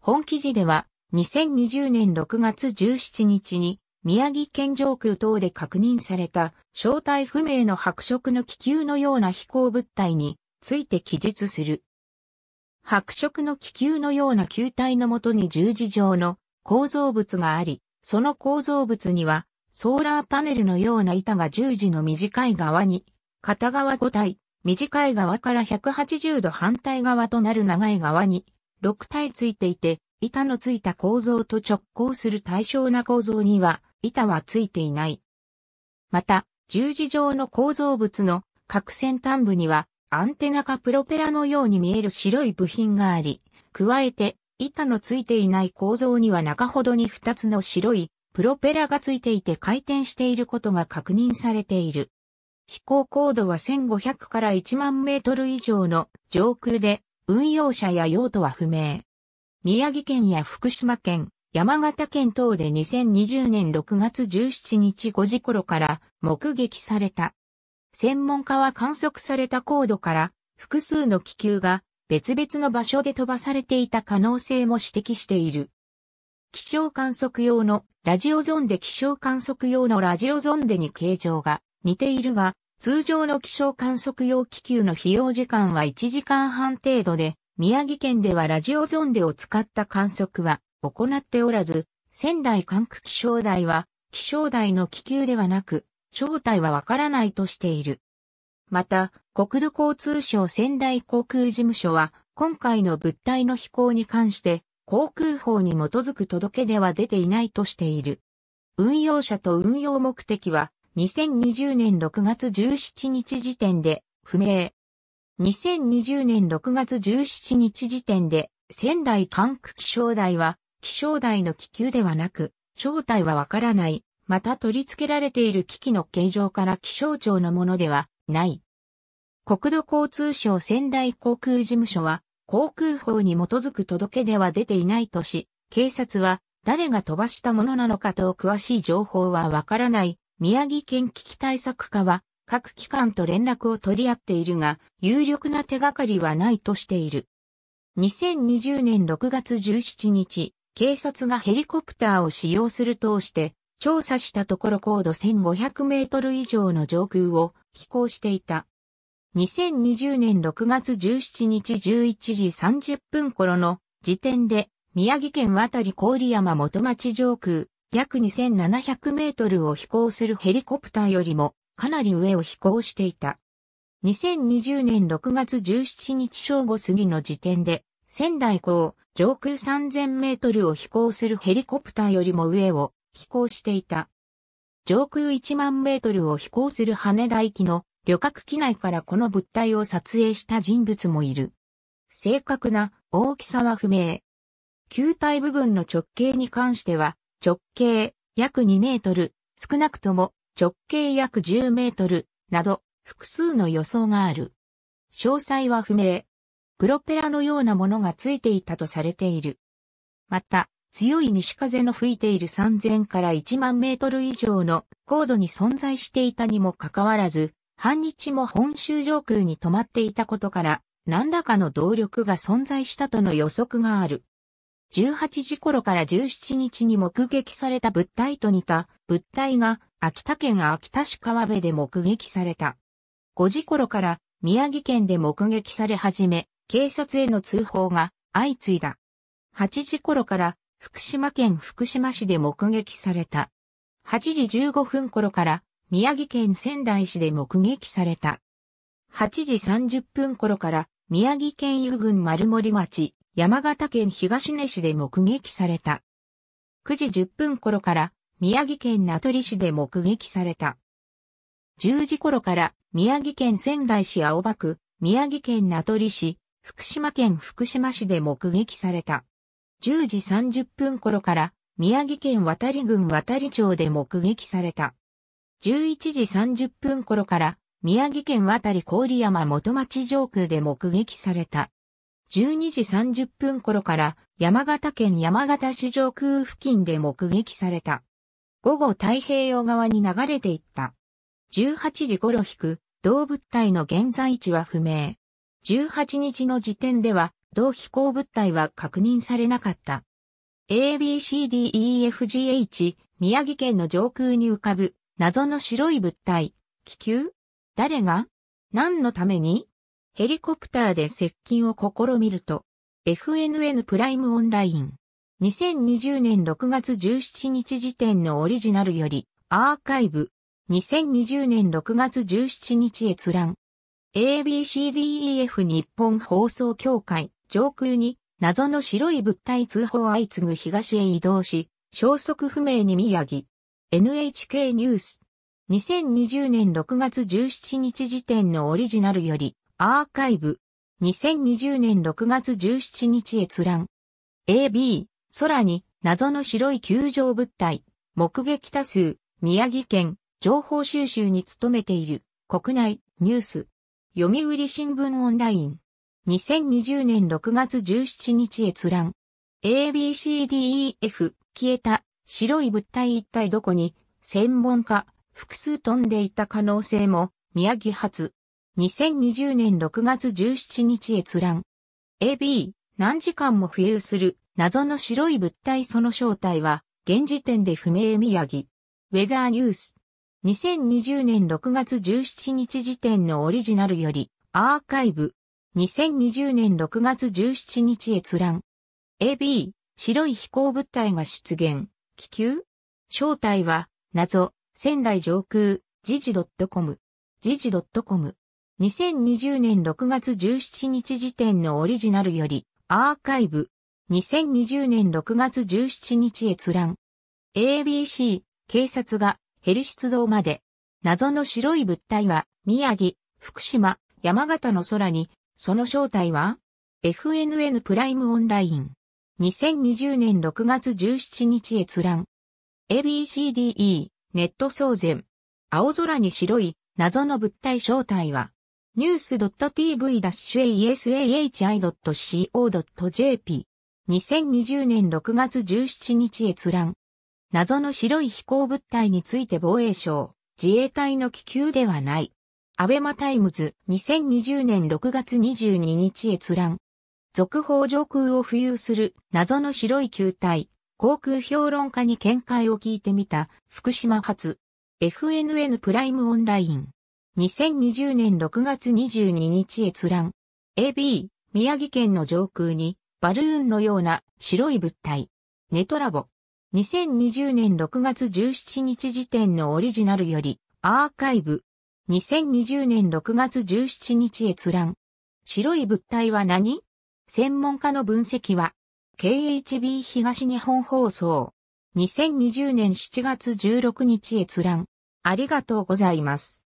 本記事では、2020年6月17日に、宮城県上空等で確認された正体不明の白色の気球のような飛行物体について記述する。白色の気球のような球体のもとに十字状の構造物があり、その構造物にはソーラーパネルのような板が十字の短い側に、片側5体、短い側から180度反対側となる長い側に6体ついていて、板のついた構造と直行する対称な構造には、板はついていない。また、十字状の構造物の各先端部には、アンテナかプロペラのように見える白い部品があり、加えて、板のついていない構造には中ほどに2つの白いプロペラがついていて回転していることが確認されている。飛行高度は1500から1万メートル以上の上空で運用者や用途は不明。宮城県や福島県、山形県等で2020年6月17日5時頃から目撃された。専門家は観測された高度から複数の気球が別々の場所で飛ばされていた可能性も指摘している。気象観測用のラジオゾンデ気象観測用のラジオゾンデに形状が似ているが、通常の気象観測用気球の費用時間は1時間半程度で、宮城県ではラジオゾンデを使った観測は行っておらず、仙台管区気象台は、気象台の気球ではなく、正体はわからないとしている。また、国土交通省仙台航空事務所は、今回の物体の飛行に関して、航空法に基づく届けでは出ていないとしている。運用者と運用目的は、2020年6月17日時点で不明。2020年6月17日時点で仙台管区気象台は気象台の気球ではなく正体はわからない。また取り付けられている機器の形状から気象庁のものではない。国土交通省仙台航空事務所は航空法に基づく届けでは出ていないとし、警察は誰が飛ばしたものなのかと詳しい情報はわからない宮城県危機対策課は、各機関と連絡を取り合っているが、有力な手がかりはないとしている。2020年6月17日、警察がヘリコプターを使用する通して、調査したところ高度1500メートル以上の上空を飛行していた。2020年6月17日11時30分頃の時点で宮城県渡り郡山元町上空約2700メートルを飛行するヘリコプターよりもかなり上を飛行していた。2020年6月17日正午過ぎの時点で、仙台港上空3000メートルを飛行するヘリコプターよりも上を飛行していた。上空1万メートルを飛行する羽田行きの旅客機内からこの物体を撮影した人物もいる。正確な大きさは不明。球体部分の直径に関しては直径約2メートル、少なくとも直径約10メートルなど複数の予想がある。詳細は不明。プロペラのようなものがついていたとされている。また、強い西風の吹いている3000から1万メートル以上の高度に存在していたにもかかわらず、半日も本州上空に止まっていたことから、何らかの動力が存在したとの予測がある。18時頃から17日に目撃された物体と似た物体が秋田県秋田市川辺で目撃された。5時頃から宮城県で目撃され始め、警察への通報が相次いだ。8時頃から福島県福島市で目撃された。8時15分頃から宮城県仙台市で目撃された。8時30分頃から宮城県湯郡丸森町、山形県東根市で目撃された。9時10分頃から宮城県名取市で目撃された。10時頃から宮城県仙台市青葉区、宮城県名取市、福島県福島市で目撃された。10時30分頃から宮城県渡里郡渡里町で目撃された。11時30分頃から宮城県渡里郡山元町上空で目撃された。12時30分頃から山形県山形市上空付近で目撃された。午後太平洋側に流れていった。18時頃引く同物体の現在地は不明。18日の時点では同飛行物体は確認されなかった。ABCDEFGH 宮城県の上空に浮かぶ謎の白い物体、気球誰が何のためにヘリコプターで接近を試みると、FNN プライムオンライン。2020年6月17日時点のオリジナルより、アーカイブ。2020年6月17日閲覧。ABCDEF 日本放送協会上空に謎の白い物体通報相次ぐ東へ移動し、消息不明に宮城。NHK ニュース。2020年6月17日時点のオリジナルより、アーカイブ。2020年6月17日閲覧。AB、空に謎の白い球状物体。目撃多数、宮城県、情報収集に努めている。国内、ニュース。読売新聞オンライン。2020年6月17日閲覧。ABCDEF、消えた、白い物体一体どこに、専門家、複数飛んでいた可能性も、宮城発。2020年6月17日閲覧。AB、何時間も浮遊する謎の白い物体その正体は、現時点で不明宮城。ウェザーニュース。2020年6月17日時点のオリジナルより、アーカイブ。2020年6月17日閲覧。AB、白い飛行物体が出現。気球正体は、謎、仙台上空、時事 .com。時事 .com。2020年6月17日時点のオリジナルより、アーカイブ。2020年6月17日閲覧。ABC、警察が、ヘリ出動まで。謎の白い物体が、宮城、福島、山形の空に、その正体は ?FNN プライムオンライン。2020年6月17日閲覧。ABCDE、ネット騒然。青空に白い、謎の物体正体は news.tv-asahi.co.jp 2020年6月17日閲覧謎の白い飛行物体について防衛省、自衛隊の気球ではない。アベマタイムズ2020年6月22日閲覧。続報上空を浮遊する謎の白い球体、航空評論家に見解を聞いてみた、福島発。FNN プライムオンライン。2020年6月22日閲覧。AB、宮城県の上空に、バルーンのような白い物体。ネトラボ。2020年6月17日時点のオリジナルより、アーカイブ。2020年6月17日閲覧。白い物体は何専門家の分析は、KHB 東日本放送。2020年7月16日閲覧。ありがとうございます。